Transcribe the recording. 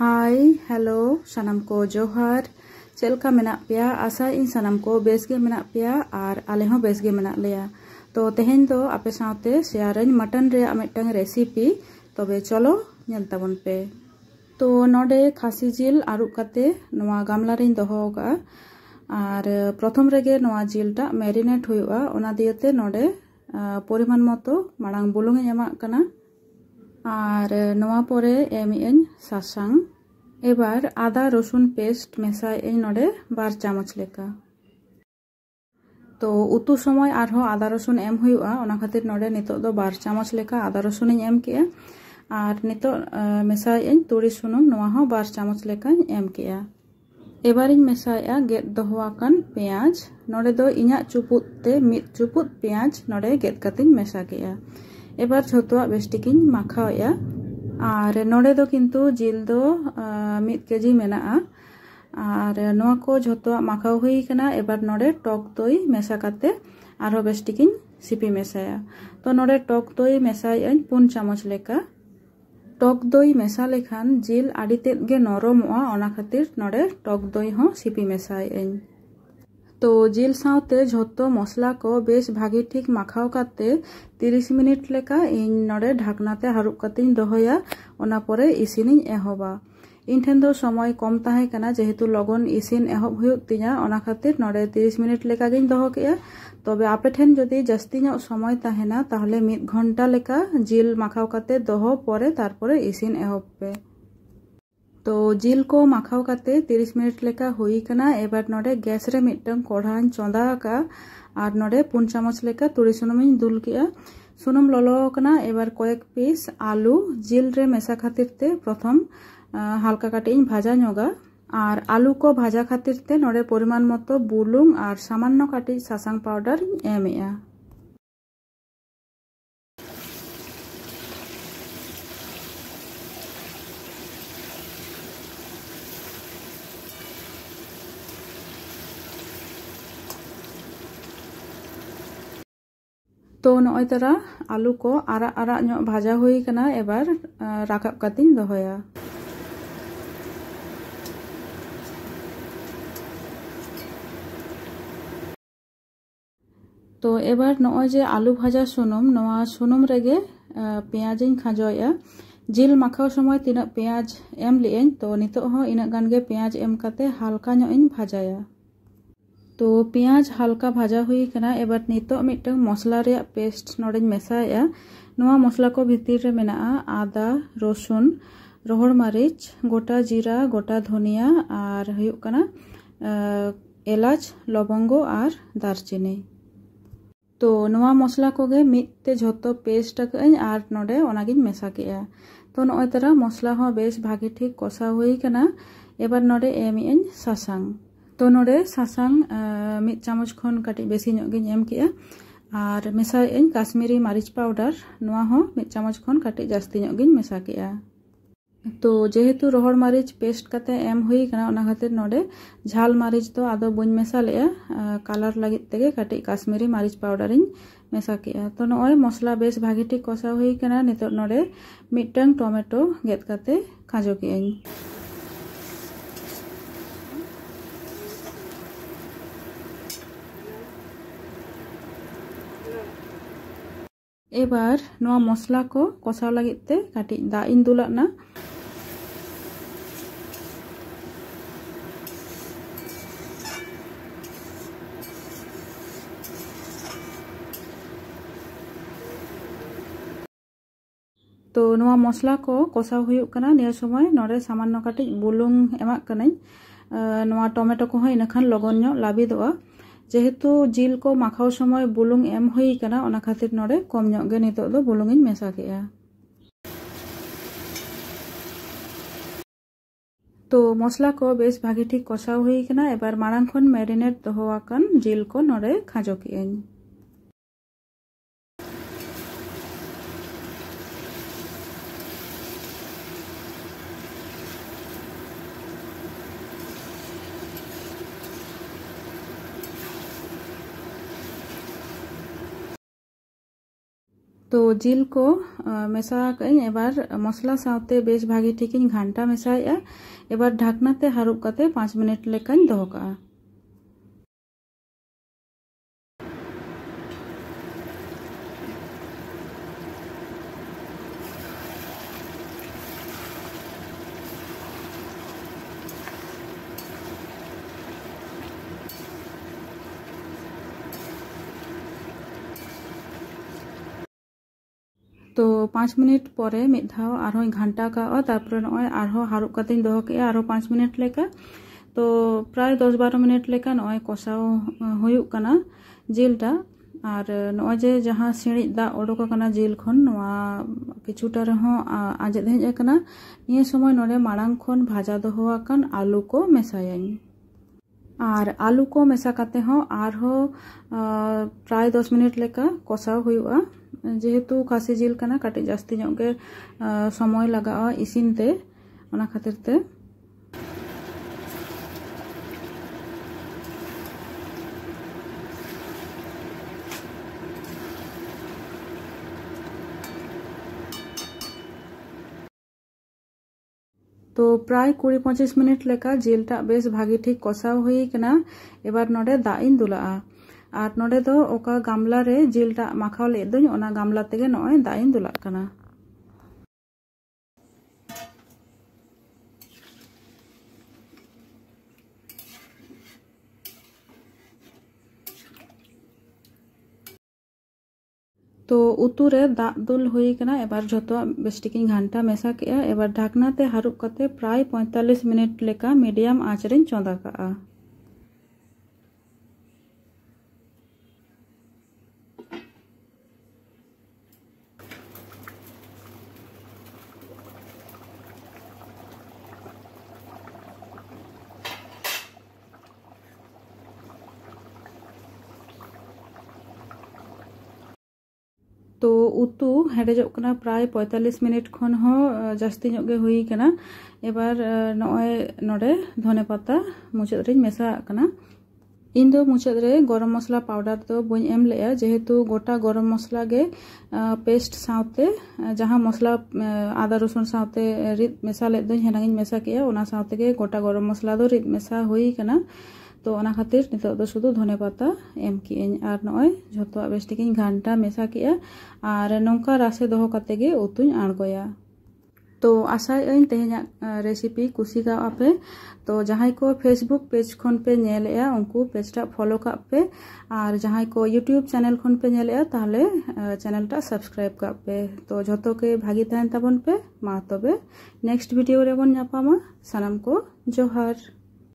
hi hello सनम को जोहर चलका मेना पे आशा इन सनम को बेसगे मेना पे और आले हो बेसगे मेना लेया तो तेहेन दो आपे साथे शेयरिंग मटन रे रेसिपी तबे चलो नेलताबन पे तो नोडे खासी जिल आरुक कते नवा गामला रे दोहोगा আর প্রথম রেগে নোয়া জিলটা ম্যারিনেট হইবা ওনা দিয়েতে নডে আর নোয়া পরে এম ইঞ্জ সাসাং এবার আদা রসুন পেস্ট মেশা এই নড়ে বার চামচ লেখা তো উতু সময় আরহো আদা রসুন এম হুয়া ওনা খাতির নড়ে নিতো দো বার চামচ লেখা আদা রসুন এম কে আর নিতো মেশা ইঞ্জ তুড়ি সুনুম নোয়া হো বার চামচ লেখা এম কে এবার ইঞ্জ মেশা ইয়া গেট দোহা কান পেঁয়াজ নড়ে দো ইঞ্জা চুপুত তে মিট চুপুত পেঁয়াজ নড়ে গেট কাতিন মেশা কেয়া ᱮᱵᱟᱨ ᱡᱷᱚᱛᱚᱣᱟᱜ ᱵᱮᱥ ᱴᱷᱤᱠᱤᱧ ᱢᱟᱠᱷᱟᱣᱮᱜᱼᱟ ᱟᱨ ᱱᱚᱰᱮ ᱫᱚ ᱠᱤᱱᱛᱩ ᱡᱤᱞ ᱫᱚ ᱢᱤᱫ ᱠᱮᱡᱤ ᱢᱮᱱᱟᱜᱼᱟ আর নোয়া কো ᱡᱷᱚᱛᱚᱣᱟᱜ ᱢᱟᱠᱷᱟᱣ ᱦᱩᱭ ᱠᱟᱱᱟ ᱮᱵᱟᱨ ᱱᱚᱰᱮ ᱴᱚᱠ ᱫᱚᱭ ᱢᱮᱥᱟ ᱠᱟᱛᱮ ᱟᱨᱦᱚᱸ ᱵᱮᱥ ᱴᱷᱤᱠᱤᱧ ᱥᱤᱯᱤ ᱢᱮᱥᱟᱭᱟ ᱛᱚ ᱱᱚᱰᱮ ᱴᱚᱠ ᱫᱚᱭ ᱢᱮᱥᱟᱭᱟᱹᱧ ᱯᱩᱱ ᱪᱟᱢᱚᱪ ᱞᱮᱠᱟ টক দই মেশা লেখান জিল আড়িতেদ গে নরমᱚᱜᱼᱟ ᱚᱱᱟ ᱠᱷᱟᱹᱛᱤᱨ ᱱᱚᱰᱮ টক দই ᱦᱚᱸ ᱥᱤᱯᱤ ᱢᱮᱥᱟᱭᱟᱹᱧ ᱛᱚ ᱡᱤᱞ ᱥᱟᱶᱛᱮ ᱡᱷᱚᱛᱚ ᱢᱚᱥᱞᱟ ᱠᱚ ᱵᱮᱥ ᱵᱷᱟᱜᱮ ᱴᱷᱤᱠ ᱢᱟᱠᱷᱟᱣ ᱠᱟᱛᱮ 30 ᱢᱤᱱᱤᱴ ᱞᱮᱠᱟ ᱤᱧ ᱱᱚᱰᱮ ঢাকᱱᱟ ᱛᱮ ᱦᱟᱹᱨᱩᱵ ᱠᱟᱛᱮᱧ ᱫᱚᱦᱚᱭᱟ ᱚᱱᱟ ᱯᱚᱨᱮ ᱤᱥᱤᱱᱤᱧ ᱮᱦᱚᱵᱟ ᱤᱧ ᱴᱷᱮᱱ ᱫᱚ ᱥᱚᱢᱚᱭ ᱠᱚᱢ ᱛᱟᱦᱮᱸ ᱠᱟᱱᱟ ᱡᱮᱦᱮᱛᱩ ᱞᱚᱜᱚᱱ ᱤᱥᱤᱱ ᱮᱦᱚᱵ ᱦᱩᱭᱩᱜ ᱛᱤᱧᱟ ᱚᱱᱟ ᱠᱷᱟᱹᱛᱤᱨ ᱱᱚᱰᱮ 30 ᱢᱤᱱᱤᱴ ᱞᱮᱠᱟᱜᱤᱧ ᱫᱚᱦᱚ ᱠᱮᱜᱼᱟ ᱛᱚᱵᱮ ᱟᱯᱮ ᱴᱷᱮᱱ ᱡᱩᱫᱤ ᱡᱟᱹᱥᱛᱤ ᱧᱚᱜ ᱥᱚᱢᱚᱭ ᱛᱟᱦᱮᱱᱟ ᱛᱟᱦᱚᱞᱮ ᱢᱤᱫ ᱜᱷᱚᱱᱴᱟ ᱞᱮᱠᱟ ᱡᱤᱞ ᱢᱟᱠᱷᱟᱣ ᱠᱟᱛᱮ ᱫᱚᱦᱚ ᱯᱚᱨᱮ ᱛᱟᱨᱯᱚᱨᱮ ᱤᱥᱤᱱ ᱮᱦᱚᱵ ᱯᱮ ᱛᱚ ᱡᱤᱞ ᱠᱚ ᱢᱟᱠᱷᱟᱣ ᱠᱟᱛᱮ 30 ᱢᱤᱱᱤᱴ ᱞᱮᱠᱟ ᱦᱩᱭ ᱠᱟᱱᱟ ᱮᱵᱟᱨ ᱱᱚᱰᱮ ᱜᱮᱥ ᱨᱮ ᱢᱤᱫᱴᱟᱝ ᱠᱚᱲᱦᱟᱧ ᱪᱚᱸᱫᱟ ᱟᱠᱟᱜᱼᱟ ᱟᱨ ᱱᱚᱰᱮ 3 ᱪᱟᱢᱚᱪ ᱞᱮᱠᱟ ᱛᱩᱲᱤ ᱥᱩᱱᱩᱢᱤᱧ ᱫᱩᱞ ᱠᱮᱜᱼᱟ ᱥᱩᱱᱩᱢ ᱞᱚᱞᱚ ᱟᱠᱟᱱᱟ ᱮᱵᱟᱨ ᱠᱚᱭᱮᱠ ᱯᱤᱥ ᱟᱞᱩ ᱡᱤᱞ ᱨᱮ ᱢᱮᱥᱟ ᱠᱷᱟᱹᱛᱤᱨ ᱛᱮ ᱯᱨᱚᱛᱷᱚᱢ ᱦᱟᱞᱠᱟ ᱠᱟᱹᱴᱤᱡ ᱤᱧ ᱵᱷᱟᱡᱟ ᱧᱚᱜᱟ আর আলু কো ভাজা খাতিরতে নড়ে পরিমাণ মতো বুলুং আর সামান্য কাটি সাসাং পাউডার এমেয়া ᱛᱚ ᱱᱚᱜᱼᱚᱭ ᱛᱚᱨᱟ ᱟᱞᱩ ᱠᱚ ᱟᱨᱟᱜ ᱟᱨᱟᱜ ᱧᱚᱜ ᱵᱷᱟᱡᱟ ᱦᱩᱭ ᱠᱟᱱᱟ ᱮᱵᱟᱨ ᱨᱟᱠᱟᱵ ᱠᱟᱛᱮᱧ ᱫᱚᱦᱚᱭᱟ তো এবার নয় যে আলু ভাজা সোনম নয়া সোনম রেগে পেঁয়াজিᱧ খাঁজᱚᱭᱟ জিল মাখাও সময় তিনা পেঁয়াজ এম লিয়েন তো নিতো হ ইনা গানগে পেঁয়াজ এম কাতে হালকা ᱧᱚᱜ ᱤᱧ ᱵᱷᱟᱡᱟᱭᱟ तो प्याज हल्का भाजा हुई कना एबार नितो मसला पेस्ट नोडे मेसाया नोआ मसला को भितर में आदा रसुन रोहड़ मरीच गोटा जीरा गोटा धनिया और हुयुक एलाच लवंगो और दारचिनी तो नोआ मसला को गे मिटते पेस्ट कई और नोडे ओनागिन मेसा किया तो नोए मसला हो बेस भागे ठीक कसा हुई कना एबार नोडे एमी सासंग तो नोड़े सासंग मित चामच खन कटी बेसी ᱧᱚᱜ ᱜᱤᱧ ᱮᱢ ᱠᱮᱜᱼᱟ ᱟᱨ ᱢᱮᱥᱟᱭᱟᱹᱧ ᱠᱟᱥᱢᱤᱨᱤ ᱢᱟᱹᱨᱤᱪ ᱯᱟᱣᱰᱟᱨ ᱱᱚᱣᱟ ᱦᱚᱸ ᱢᱤᱫ ᱪᱟᱢᱚᱪ ᱠᱷᱚᱱ ᱠᱟᱹᱴᱤᱡ ᱡᱟᱹᱥᱛᱤ ᱧᱚᱜ ᱜᱤᱧ ᱢᱮᱥᱟ ᱠᱮᱜᱼᱟ ᱛᱚ ᱡᱮᱦᱮᱛᱩ ᱨᱚᱦᱚᱲ ᱢᱟᱹᱨᱤᱪ ᱯᱮᱥᱴ ᱠᱟᱛᱮ ᱮᱢ ᱦᱩᱭ ᱠᱟᱱᱟ ᱚᱱᱟ ᱠᱷᱟᱹᱛᱤᱨ ᱱᱚᱰᱮ ᱡᱷᱟᱞ ᱢᱟᱹᱨᱤᱪ ᱫᱚ ᱟᱫᱚ ᱵᱟᱹᱧ ᱢᱮᱥᱟ ᱞᱮᱜᱼᱟ ᱠᱟᱞᱟᱨ ᱞᱟᱹᱜᱤᱫ ᱛᱮᱜᱮ ᱠᱟᱹᱴᱤᱡ ᱠᱟᱥᱢᱤᱨᱤ ᱢᱟᱹᱨᱤᱪ ᱯᱟᱣᱰᱟᱨᱤᱧ ᱢᱮᱥᱟ ᱠᱮᱜᱼᱟ ᱛᱚ ᱱᱚᱜᱼᱚᱭ ᱢᱚᱥᱞᱟ ᱵᱮᱥ ᱵᱷᱟᱜᱮ ᱴᱷᱤᱠ ᱠᱚᱥᱟᱣ ᱦᱩᱭ ᱠᱟᱱᱟ ᱱᱤᱛᱚᱜ ᱱᱚᱰᱮ ᱢᱤᱫᱴᱟᱝ ᱴᱚᱢᱮᱴᱳ ᱜᱮᱫ ᱠᱟᱛᱮ ᱠᱷᱟᱸᱡᱚ ᱠᱮᱜ ᱟᱹᱧ ᱮᱵᱟᱨ ᱱᱚᱣᱟ ᱢᱚᱥᱞᱟ ᱠᱚ ᱠᱚᱥᱟᱣ ᱞᱟᱹᱜᱤᱫ ᱛᱮ ᱠᱟᱹᱴᱤᱡ ᱫᱟᱜ ᱤᱧ ᱫᱩᱞᱟᱜ ᱱᱟ ᱛᱚ ᱱᱚᱣᱟ ᱢᱚᱥᱞᱟ ᱠᱚ ᱠᱚᱥᱟᱣ ᱦᱩᱭᱩᱜ ᱠᱟᱱᱟ ᱱᱤᱭᱟᱹ ᱥᱚᱢᱚᱭ ᱱᱚᱰᱮ ᱥᱟᱢᱟᱱᱱᱚ ᱠᱟᱹᱴᱤᱡ ᱵᱩᱞᱩᱝ ᱮᱢᱟᱜ ᱠᱟᱹᱱᱟᱹᱧ ᱱᱚᱣᱟ ᱴᱚᱢᱮᱴᱳ ᱠᱚᱦᱚᱸ ᱤᱱᱟᱹᱠᱷᱟᱱ ᱞᱚᱜᱚᱱ ᱧᱚᱜ ᱞᱟᱹᱵᱤᱫᱚᱜᱼᱟ ᱡᱮᱦᱮᱛᱩ ᱡᱤᱞ ᱠᱚ ᱢᱟᱠᱷᱟᱣ ᱥᱚᱢᱚᱭ ᱵᱩᱞᱩᱝ ᱮᱢ ᱦᱩᱭ ᱠᱟᱱᱟ ᱚᱱᱟ ᱠᱷᱟᱹᱛᱤᱨ ᱱᱚᱰᱮ ᱠᱚᱢ ᱧᱚᱜ ᱜᱮ ᱱᱤᱛᱚᱜ ᱫᱚ ᱵᱩᱞᱩᱝ ᱤᱧ ᱢᱮᱥᱟ ᱠᱮᱜᱼᱟ তো মশলা কো বেশ ভাগে ঠিক কষাও হয়ে কিনা এবার মারাং খন ম্যারিনেট দহো আকান জিল কো নড়ে খাজো কিয়েন तो जिल को मेसाई एबार मसला साथ बेस भागे ठीक घंटा मेसाए एबार ढाकनाते हारूब पाँच मिनट लेकिन दोहका तो पाँच मिनट पर मिद धाव और घंटा का तारपर नगर हारूब का दोह पाँच मिनट लेका तो प्राय दस बारो मिनट लेका कषाव होना जेलटा और नजे जहाँ सीड़ी दा उडोक जेल खन किचुटा रहा आजेद हजना निये समय नोड़े मांग खन भाजा दोहन आलू को मेसायाई और आलू को मेसा करते हो और प्राय दस मिनट लेका कषाव होगा ᱡᱮᱦᱮᱛᱩ ᱠᱷᱟᱥᱤ ᱡᱤᱞ ᱠᱟᱱᱟ ᱠᱟᱹᱴᱤᱡ ᱡᱟᱹᱥᱛᱤ ᱧᱚᱜ ᱜᱮ ᱥᱚᱢᱚᱭ ᱞᱟᱜᱟᱜᱼᱟ ᱤᱥᱤᱱ ᱛᱮ ᱚᱱᱟ ᱠᱷᱟᱹᱛᱤᱨ ᱛᱮ তো প্রায় কুড়ি পঁচিশ মিনিট লেখা জেলটা বেশ ভাগে ঠিক কষাও হয়ে কিনা এবার নডে দা ইন দুলাগা ᱟᱨ ᱱᱚᱰᱮ ᱫᱚ ᱚᱠᱟ ᱜᱟᱢᱞᱟ ᱨᱮ ᱡᱤᱞᱴᱟᱜ ᱢᱟᱠᱷᱟᱣ ᱞᱮᱫ ᱫᱚᱧ ᱚᱱᱟ ᱜᱟᱢᱞᱟ ᱛᱮᱜᱮ ᱱᱚᱜᱼᱚᱭ ᱫᱟᱜ ᱤᱧ ᱫᱩᱞᱟᱜ ᱠᱟᱱᱟ তো উতুরে দাগ দুল হয়ে কেনা এবার যত বেশটিকিং ঘান্টা মেশা কেয়া এবার ঢাকনাতে হারুব কাতে প্রায় পঁয়তাল্লিশ মিনিট লেখা মিডিয়াম আঁচরেন চঁদা কাগা तो उतु हेडेजोग प्राय पैंतालिस मिनट खन हो जास्ती ᱧᱚᱜ ᱜᱮ ᱦᱩᱭ ᱠᱟᱱᱟ ᱮᱵᱟᱨ ᱱᱚᱜᱼᱚᱭ इन दो मुचाद रे गरम मसला पाउडर दो बन एम लेया जेहेतु गोटा गरम मसला गे पेस्ट साउते जहां मसला आदा रसुन साउते रिद मेसा लेद मेसा किया गोटा गरम मसला रिद मेसा हुई तो खातिर नितो दो तो शुद्ध धने पता एम किएं और नॉय बेस तो बेस्टिकिं घंटा मेसा के नौका रासे दोहो करते गे आड़गोया तो आशा इन तेहें रेसिपी कुसीगा आपे तो जहाँ को फेसबुक पेज खन पे नेले उनको पेजटा टा फॉलो का पे और जहाँ को यूट्यूब चैनल खन पे नेले ताहले चैनल टा सब्सक्राइब का पे तो जो तो के भागी तहन तबन पे मा तबे नेक्स्ट वीडियो रे बन नापामा सनम को जोहार